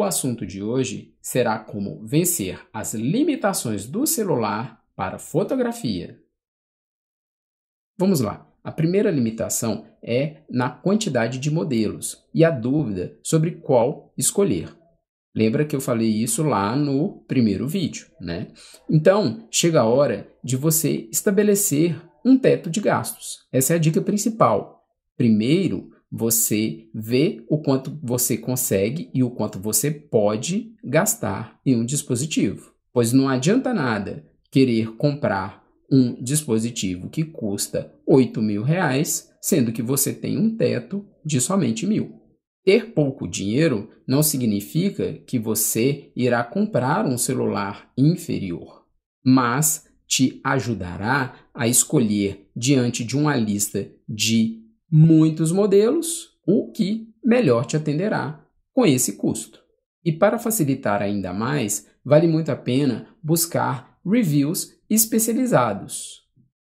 O assunto de hoje será como vencer as limitações do celular para fotografia. Vamos lá. A primeira limitação é na quantidade de modelos e a dúvida sobre qual escolher. Lembra que eu falei isso lá no primeiro vídeo, né? Então, chega a hora de você estabelecer um teto de gastos. Essa é a dica principal. Primeiro, você vê o quanto você consegue e o quanto você pode gastar em um dispositivo. Pois não adianta nada querer comprar um dispositivo que custa 8 mil reais, sendo que você tem um teto de somente mil. Ter pouco dinheiro não significa que você irá comprar um celular inferior, mas te ajudará a escolher diante de uma lista de muitos modelos, o que melhor te atenderá com esse custo. E para facilitar ainda mais, vale muito a pena buscar reviews especializados.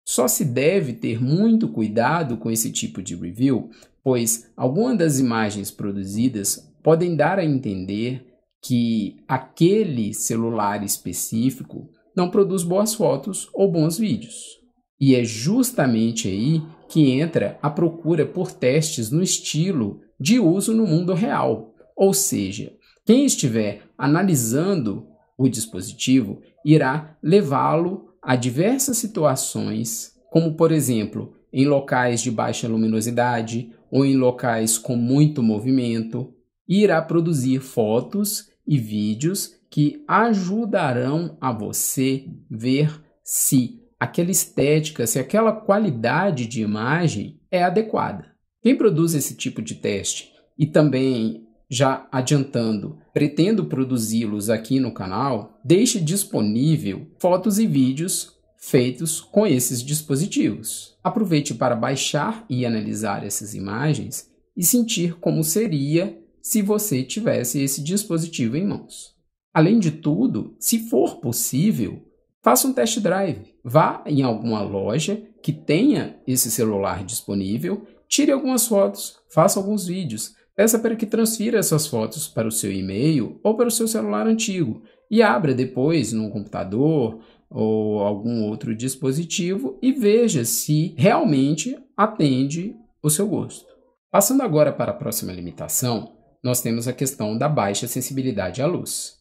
Só se deve ter muito cuidado com esse tipo de review, pois algumas das imagens produzidas podem dar a entender que aquele celular específico não produz boas fotos ou bons vídeos. E é justamente aí que entra a procura por testes no estilo de uso no mundo real. Ou seja, quem estiver analisando o dispositivo irá levá-lo a diversas situações, como por exemplo, em locais de baixa luminosidade ou em locais com muito movimento, e irá produzir fotos e vídeos que ajudarão a você ver se aquela estética, se assim, aquela qualidade de imagem é adequada. Quem produz esse tipo de teste e também já adiantando, pretendo produzi-los aqui no canal, deixe disponível fotos e vídeos feitos com esses dispositivos. Aproveite para baixar e analisar essas imagens e sentir como seria se você tivesse esse dispositivo em mãos. Além de tudo, se for possível, Faça um test drive. Vá em alguma loja que tenha esse celular disponível, tire algumas fotos, faça alguns vídeos. Peça para que transfira essas fotos para o seu e-mail ou para o seu celular antigo e abra depois num computador ou algum outro dispositivo e veja se realmente atende o seu gosto. Passando agora para a próxima limitação, nós temos a questão da baixa sensibilidade à luz.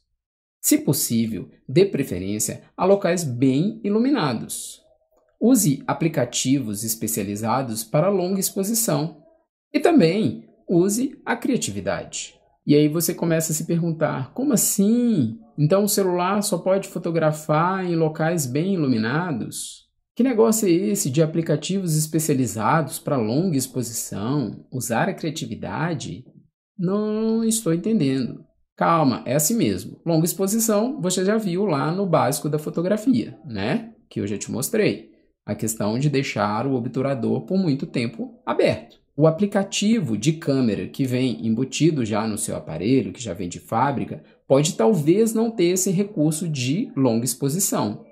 Se possível, dê preferência a locais bem iluminados. Use aplicativos especializados para longa exposição. E também use a criatividade. E aí você começa a se perguntar: como assim? Então o celular só pode fotografar em locais bem iluminados? Que negócio é esse de aplicativos especializados para longa exposição? Usar a criatividade? Não estou entendendo. Calma, é assim mesmo. Longa exposição, você já viu lá no básico da fotografia, né? Que eu já te mostrei. A questão de deixar o obturador por muito tempo aberto. O aplicativo de câmera que vem embutido já no seu aparelho, que já vem de fábrica, pode talvez não ter esse recurso de longa exposição.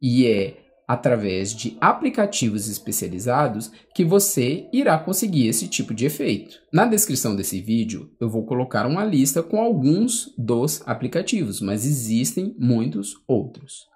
E é através de aplicativos especializados que você irá conseguir esse tipo de efeito. Na descrição desse vídeo, eu vou colocar uma lista com alguns dos aplicativos, mas existem muitos outros.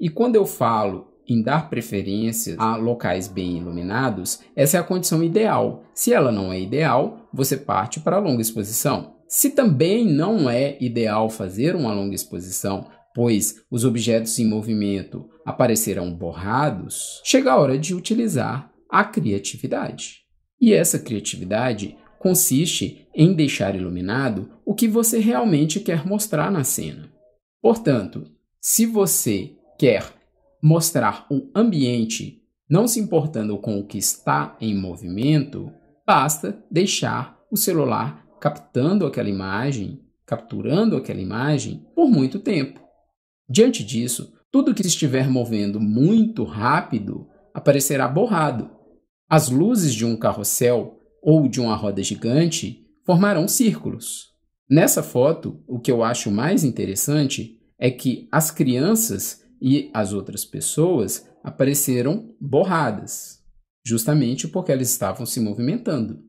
E quando eu falo em dar preferência a locais bem iluminados, essa é a condição ideal. Se ela não é ideal, você parte para a longa exposição. Se também não é ideal fazer uma longa exposição pois os objetos em movimento aparecerão borrados, chega a hora de utilizar a criatividade. E essa criatividade consiste em deixar iluminado o que você realmente quer mostrar na cena. Portanto, se você quer mostrar um ambiente não se importando com o que está em movimento, basta deixar o celular captando aquela imagem, capturando aquela imagem por muito tempo. Diante disso, tudo que estiver movendo muito rápido aparecerá borrado. As luzes de um carrossel ou de uma roda gigante formarão círculos. Nessa foto, o que eu acho mais interessante é que as crianças e as outras pessoas apareceram borradas, justamente porque elas estavam se movimentando.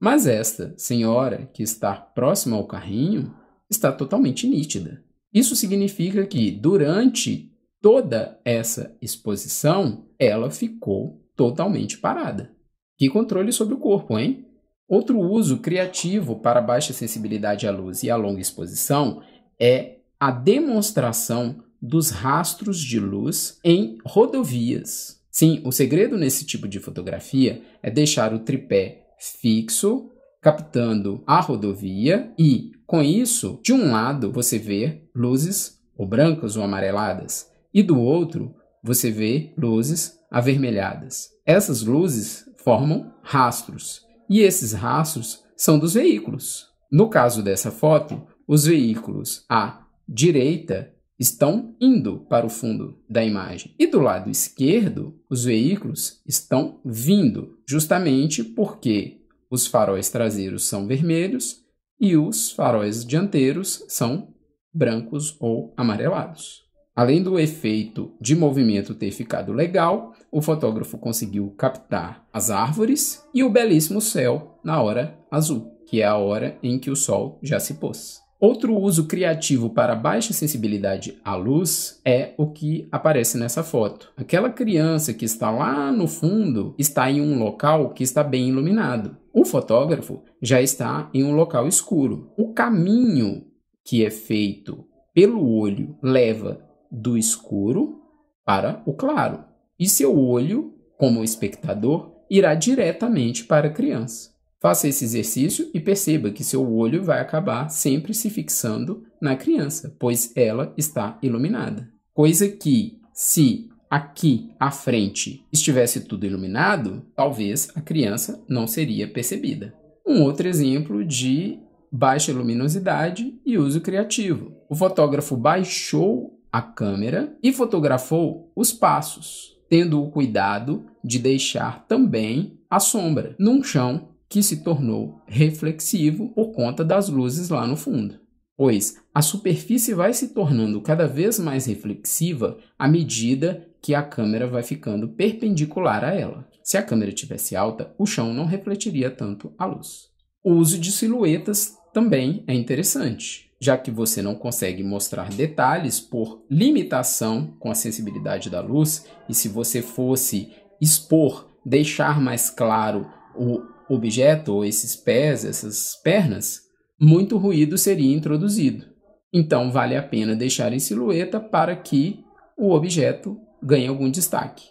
Mas esta senhora, que está próxima ao carrinho, está totalmente nítida. Isso significa que durante toda essa exposição, ela ficou totalmente parada. Que controle sobre o corpo, hein? Outro uso criativo para baixa sensibilidade à luz e à longa exposição é a demonstração dos rastros de luz em rodovias. Sim, o segredo nesse tipo de fotografia é deixar o tripé fixo captando a rodovia e, com isso, de um lado você vê luzes ou brancas ou amareladas e do outro você vê luzes avermelhadas. Essas luzes formam rastros e esses rastros são dos veículos. No caso dessa foto, os veículos à direita estão indo para o fundo da imagem. E do lado esquerdo, os veículos estão vindo, justamente porque os faróis traseiros são vermelhos e os faróis dianteiros são brancos ou amarelados. Além do efeito de movimento ter ficado legal, o fotógrafo conseguiu captar as árvores e o belíssimo céu na hora azul, que é a hora em que o sol já se pôs. Outro uso criativo para baixa sensibilidade à luz é o que aparece nessa foto. Aquela criança que está lá no fundo está em um local que está bem iluminado. O fotógrafo já está em um local escuro. O caminho que é feito pelo olho leva do escuro para o claro. E seu olho, como espectador, irá diretamente para a criança. Faça esse exercício e perceba que seu olho vai acabar sempre se fixando na criança, pois ela está iluminada. Coisa que, se aqui à frente estivesse tudo iluminado, talvez a criança não seria percebida. Um outro exemplo de baixa luminosidade e uso criativo. O fotógrafo baixou a câmera e fotografou os passos, tendo o cuidado de deixar também a sombra num chão que se tornou reflexivo por conta das luzes lá no fundo. Pois a superfície vai se tornando cada vez mais reflexiva à medida que a câmera vai ficando perpendicular a ela. Se a câmera tivesse alta, o chão não refletiria tanto a luz. O uso de silhuetas também é interessante, já que você não consegue mostrar detalhes por limitação com a sensibilidade da luz, e se você fosse expor, deixar mais claro o objeto, ou esses pés, essas pernas, muito ruído seria introduzido. Então, vale a pena deixar em silhueta para que o objeto ganhe algum destaque.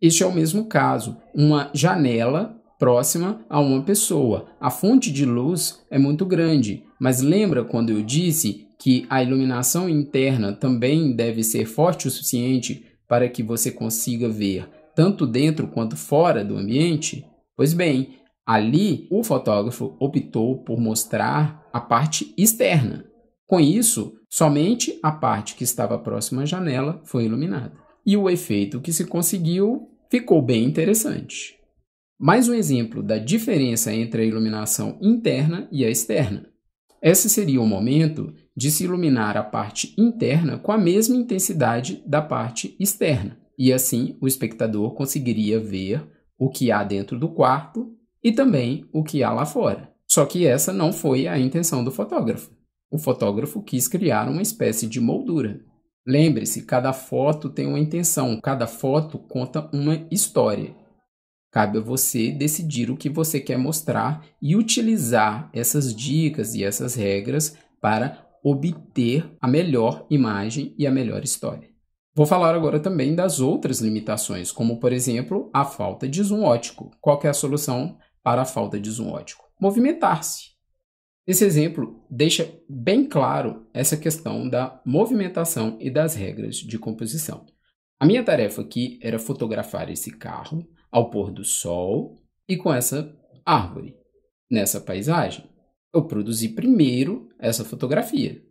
Este é o mesmo caso, uma janela próxima a uma pessoa. A fonte de luz é muito grande, mas lembra quando eu disse que a iluminação interna também deve ser forte o suficiente para que você consiga ver tanto dentro quanto fora do ambiente? Pois bem, Ali, o fotógrafo optou por mostrar a parte externa. Com isso, somente a parte que estava próxima à janela foi iluminada. E o efeito que se conseguiu ficou bem interessante. Mais um exemplo da diferença entre a iluminação interna e a externa. Esse seria o momento de se iluminar a parte interna com a mesma intensidade da parte externa, e assim o espectador conseguiria ver o que há dentro do quarto e também o que há lá fora. Só que essa não foi a intenção do fotógrafo. O fotógrafo quis criar uma espécie de moldura. Lembre-se, cada foto tem uma intenção, cada foto conta uma história. Cabe a você decidir o que você quer mostrar e utilizar essas dicas e essas regras para obter a melhor imagem e a melhor história. Vou falar agora também das outras limitações, como por exemplo a falta de zoom ótico. Qual é a solução para a falta de zoom ótico? Movimentar-se. Esse exemplo deixa bem claro essa questão da movimentação e das regras de composição. A minha tarefa aqui era fotografar esse carro ao pôr do sol e com essa árvore, nessa paisagem. Eu produzi primeiro essa fotografia,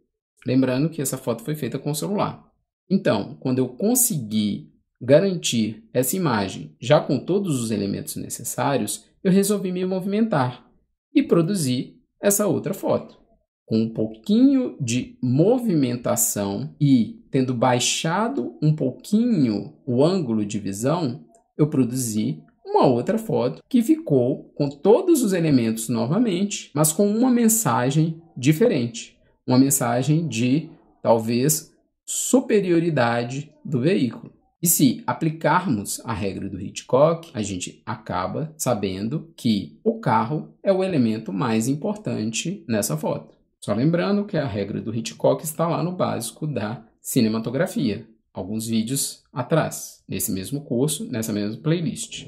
lembrando que essa foto foi feita com o celular. Então, quando eu consegui garantir essa imagem já com todos os elementos necessários, eu resolvi me movimentar e produzir essa outra foto. Com um pouquinho de movimentação e tendo baixado um pouquinho o ângulo de visão, eu produzi uma outra foto que ficou com todos os elementos novamente, mas com uma mensagem diferente. Uma mensagem de talvez superioridade do veículo. E se aplicarmos a regra do Hitchcock, a gente acaba sabendo que o carro é o elemento mais importante nessa foto. Só lembrando que a regra do Hitchcock está lá no básico da cinematografia, alguns vídeos atrás, nesse mesmo curso, nessa mesma playlist.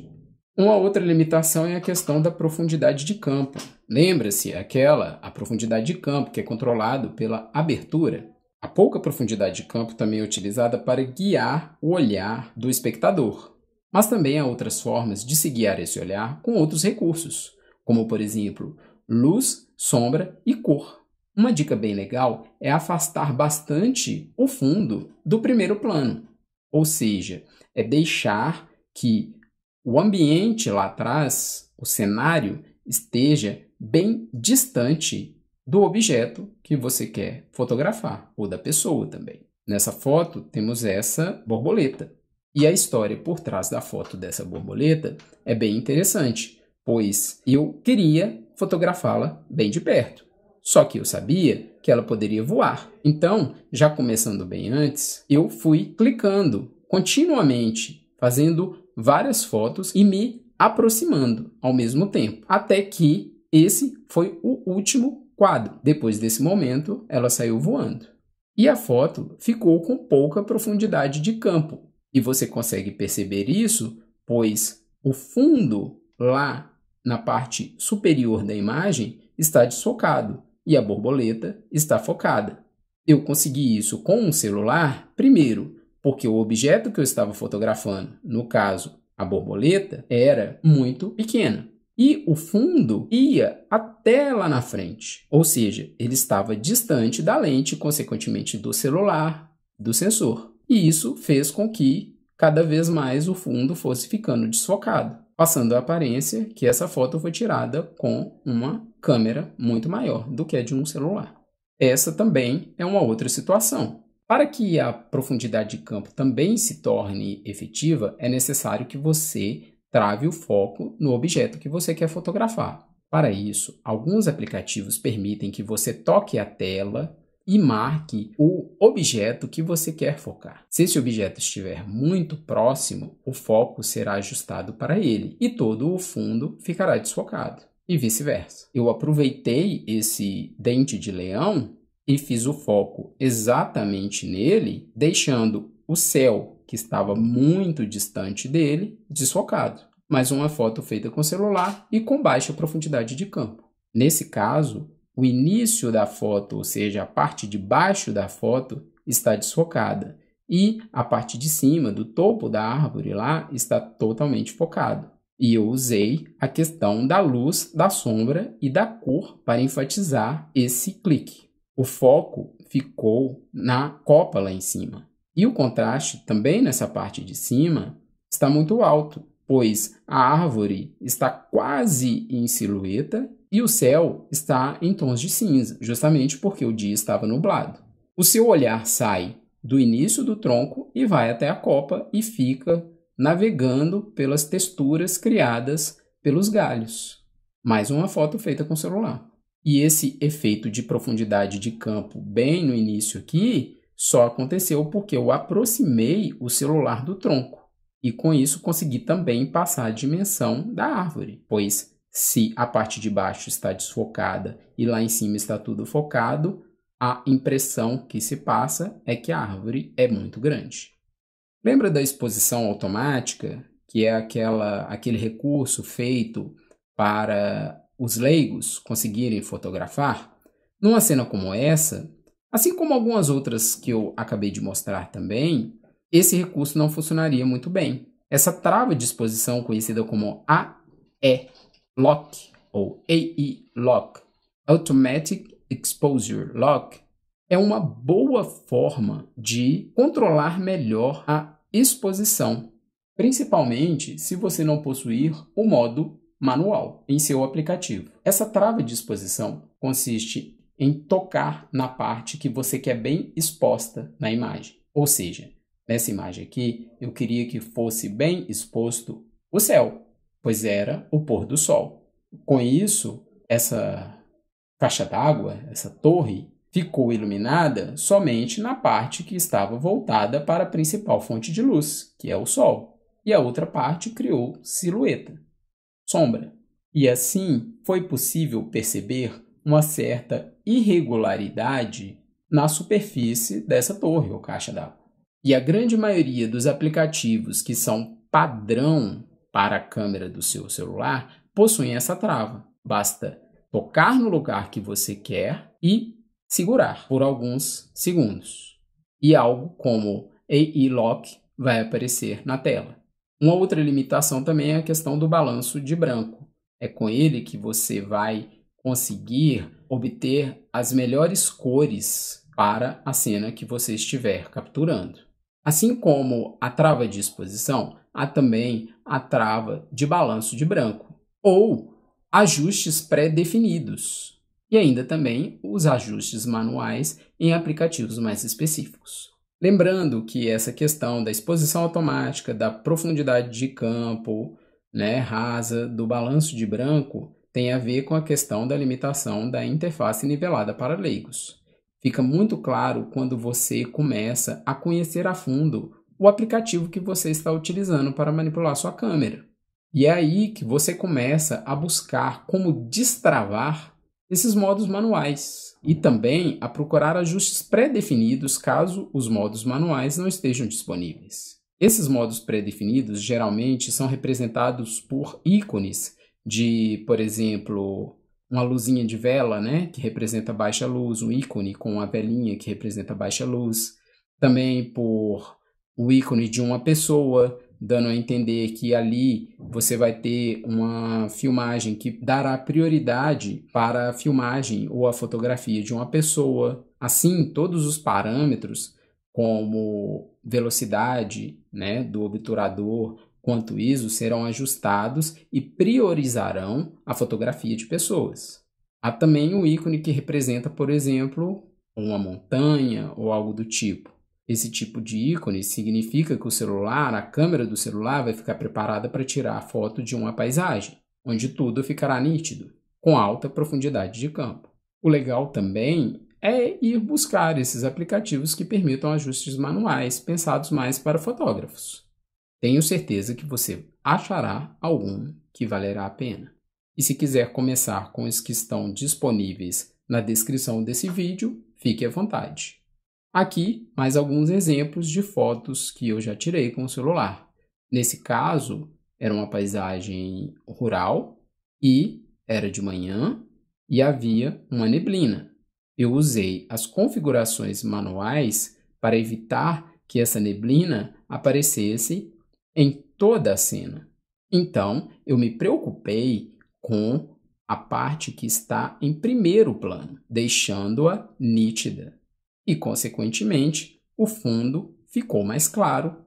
Uma outra limitação é a questão da profundidade de campo. Lembra-se aquela, a profundidade de campo que é controlado pela abertura? A pouca profundidade de campo também é utilizada para guiar o olhar do espectador, mas também há outras formas de se guiar esse olhar com outros recursos, como por exemplo luz, sombra e cor. Uma dica bem legal é afastar bastante o fundo do primeiro plano, ou seja, é deixar que o ambiente lá atrás, o cenário, esteja bem distante do objeto que você quer fotografar, ou da pessoa também. Nessa foto, temos essa borboleta. E a história por trás da foto dessa borboleta é bem interessante, pois eu queria fotografá-la bem de perto. Só que eu sabia que ela poderia voar. Então, já começando bem antes, eu fui clicando continuamente, fazendo várias fotos e me aproximando ao mesmo tempo, até que esse foi o último quadro. Depois desse momento, ela saiu voando. E a foto ficou com pouca profundidade de campo. E você consegue perceber isso, pois o fundo lá na parte superior da imagem está desfocado e a borboleta está focada. Eu consegui isso com um celular, primeiro, porque o objeto que eu estava fotografando, no caso a borboleta, era muito pequena e o fundo ia até lá na frente, ou seja, ele estava distante da lente, consequentemente do celular, do sensor. E isso fez com que cada vez mais o fundo fosse ficando desfocado, passando a aparência que essa foto foi tirada com uma câmera muito maior do que a de um celular. Essa também é uma outra situação. Para que a profundidade de campo também se torne efetiva, é necessário que você trave o foco no objeto que você quer fotografar. Para isso, alguns aplicativos permitem que você toque a tela e marque o objeto que você quer focar. Se esse objeto estiver muito próximo, o foco será ajustado para ele e todo o fundo ficará desfocado, e vice-versa. Eu aproveitei esse dente de leão e fiz o foco exatamente nele, deixando o céu, que estava muito distante dele, desfocado. Mais uma foto feita com celular e com baixa profundidade de campo. Nesse caso, o início da foto, ou seja, a parte de baixo da foto, está desfocada e a parte de cima, do topo da árvore lá, está totalmente focado. E eu usei a questão da luz, da sombra e da cor para enfatizar esse clique. O foco ficou na copa lá em cima. E o contraste também nessa parte de cima está muito alto, pois a árvore está quase em silhueta e o céu está em tons de cinza, justamente porque o dia estava nublado. O seu olhar sai do início do tronco e vai até a copa e fica navegando pelas texturas criadas pelos galhos. Mais uma foto feita com celular. E esse efeito de profundidade de campo bem no início aqui só aconteceu porque eu aproximei o celular do tronco e com isso consegui também passar a dimensão da árvore, pois se a parte de baixo está desfocada e lá em cima está tudo focado, a impressão que se passa é que a árvore é muito grande. Lembra da exposição automática, que é aquela, aquele recurso feito para os leigos conseguirem fotografar? Numa cena como essa, Assim como algumas outras que eu acabei de mostrar também, esse recurso não funcionaria muito bem. Essa trava de exposição, conhecida como AE Lock ou AE Lock, Automatic Exposure Lock, é uma boa forma de controlar melhor a exposição, principalmente se você não possuir o modo manual em seu aplicativo. Essa trava de exposição consiste em tocar na parte que você quer bem exposta na imagem. Ou seja, nessa imagem aqui, eu queria que fosse bem exposto o céu, pois era o pôr do sol. Com isso, essa caixa d'água, essa torre, ficou iluminada somente na parte que estava voltada para a principal fonte de luz, que é o sol, e a outra parte criou silhueta, sombra. E assim foi possível perceber uma certa irregularidade na superfície dessa torre ou caixa d'água. E a grande maioria dos aplicativos que são padrão para a câmera do seu celular possuem essa trava. Basta tocar no lugar que você quer e segurar por alguns segundos. E algo como e Lock vai aparecer na tela. Uma outra limitação também é a questão do balanço de branco. É com ele que você vai conseguir obter as melhores cores para a cena que você estiver capturando. Assim como a trava de exposição, há também a trava de balanço de branco ou ajustes pré-definidos e ainda também os ajustes manuais em aplicativos mais específicos. Lembrando que essa questão da exposição automática, da profundidade de campo, né, rasa, do balanço de branco, tem a ver com a questão da limitação da interface nivelada para leigos. Fica muito claro quando você começa a conhecer a fundo o aplicativo que você está utilizando para manipular sua câmera. E é aí que você começa a buscar como destravar esses modos manuais e também a procurar ajustes pré-definidos caso os modos manuais não estejam disponíveis. Esses modos pré-definidos geralmente são representados por ícones de, por exemplo, uma luzinha de vela, né, que representa baixa luz, um ícone com uma velinha que representa baixa luz, também por o ícone de uma pessoa, dando a entender que ali você vai ter uma filmagem que dará prioridade para a filmagem ou a fotografia de uma pessoa. Assim, todos os parâmetros, como velocidade né, do obturador, Quanto ISO serão ajustados e priorizarão a fotografia de pessoas. Há também um ícone que representa, por exemplo, uma montanha ou algo do tipo. Esse tipo de ícone significa que o celular, a câmera do celular, vai ficar preparada para tirar a foto de uma paisagem, onde tudo ficará nítido, com alta profundidade de campo. O legal também é ir buscar esses aplicativos que permitam ajustes manuais pensados mais para fotógrafos. Tenho certeza que você achará algum que valerá a pena. E se quiser começar com os que estão disponíveis na descrição desse vídeo, fique à vontade. Aqui, mais alguns exemplos de fotos que eu já tirei com o celular. Nesse caso, era uma paisagem rural e era de manhã e havia uma neblina. Eu usei as configurações manuais para evitar que essa neblina aparecesse em toda a cena. Então, eu me preocupei com a parte que está em primeiro plano, deixando-a nítida. E, consequentemente, o fundo ficou mais claro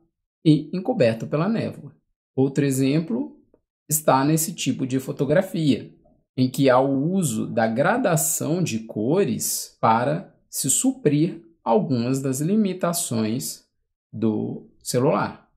e encoberto pela névoa. Outro exemplo está nesse tipo de fotografia, em que há o uso da gradação de cores para se suprir algumas das limitações do celular.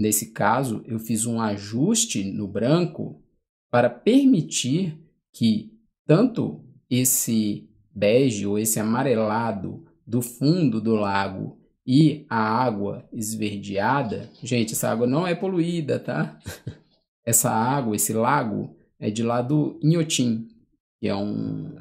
Nesse caso, eu fiz um ajuste no branco para permitir que tanto esse bege ou esse amarelado do fundo do lago e a água esverdeada, gente, essa água não é poluída, tá? essa água, esse lago, é de lá do Inhotim, que é um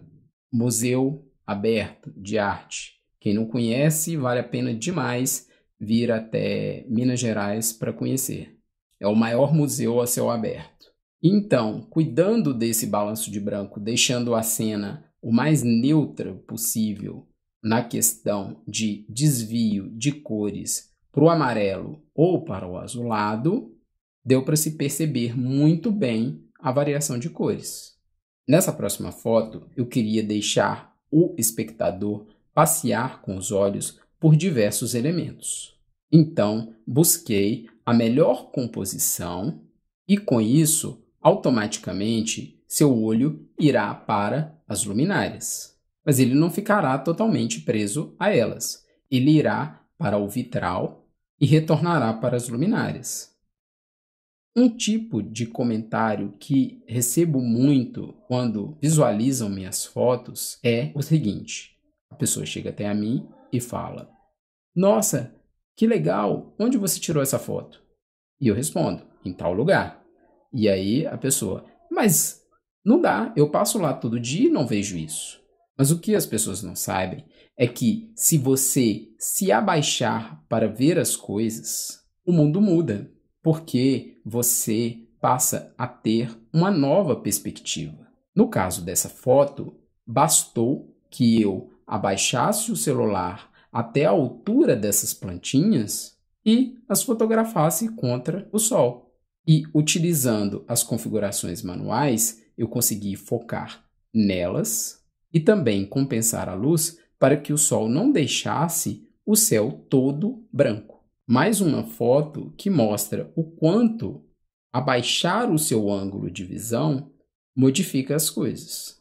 museu aberto de arte. Quem não conhece, vale a pena demais vir até Minas Gerais para conhecer. É o maior museu a céu aberto. Então, cuidando desse balanço de branco, deixando a cena o mais neutra possível na questão de desvio de cores para o amarelo ou para o azulado, deu para se perceber muito bem a variação de cores. Nessa próxima foto, eu queria deixar o espectador passear com os olhos por diversos elementos. Então, busquei a melhor composição e, com isso, automaticamente seu olho irá para as luminárias. Mas ele não ficará totalmente preso a elas. Ele irá para o vitral e retornará para as luminárias. Um tipo de comentário que recebo muito quando visualizam minhas fotos é o seguinte: a pessoa chega até a mim e fala: Nossa, que legal! Onde você tirou essa foto? E eu respondo: Em tal lugar. E aí a pessoa: Mas não dá, eu passo lá todo dia e não vejo isso. Mas o que as pessoas não sabem é que se você se abaixar para ver as coisas, o mundo muda, porque você passa a ter uma nova perspectiva. No caso dessa foto, bastou que eu abaixasse o celular até a altura dessas plantinhas e as fotografasse contra o sol. E utilizando as configurações manuais, eu consegui focar nelas e também compensar a luz para que o sol não deixasse o céu todo branco. Mais uma foto que mostra o quanto abaixar o seu ângulo de visão modifica as coisas.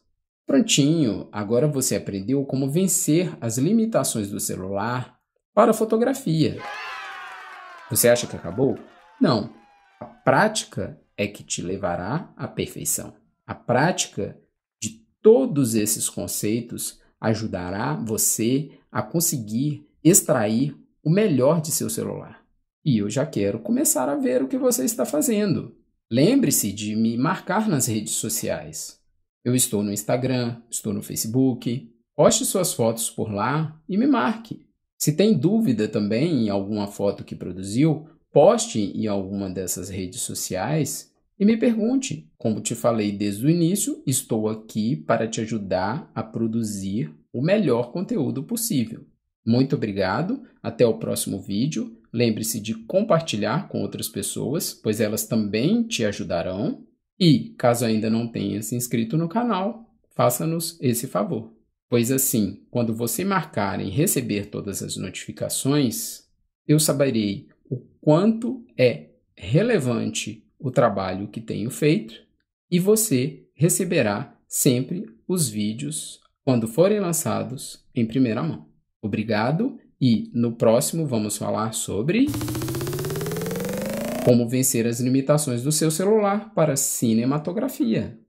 Prontinho, agora você aprendeu como vencer as limitações do celular para a fotografia. Você acha que acabou? Não. A prática é que te levará à perfeição. A prática de todos esses conceitos ajudará você a conseguir extrair o melhor de seu celular. E eu já quero começar a ver o que você está fazendo. Lembre-se de me marcar nas redes sociais. Eu estou no Instagram, estou no Facebook. Poste suas fotos por lá e me marque. Se tem dúvida também em alguma foto que produziu, poste em alguma dessas redes sociais e me pergunte. Como te falei desde o início, estou aqui para te ajudar a produzir o melhor conteúdo possível. Muito obrigado, até o próximo vídeo. Lembre-se de compartilhar com outras pessoas, pois elas também te ajudarão. E, caso ainda não tenha se inscrito no canal, faça-nos esse favor. Pois assim, quando você marcar em receber todas as notificações, eu saberei o quanto é relevante o trabalho que tenho feito e você receberá sempre os vídeos quando forem lançados em primeira mão. Obrigado e no próximo vamos falar sobre como vencer as limitações do seu celular para cinematografia.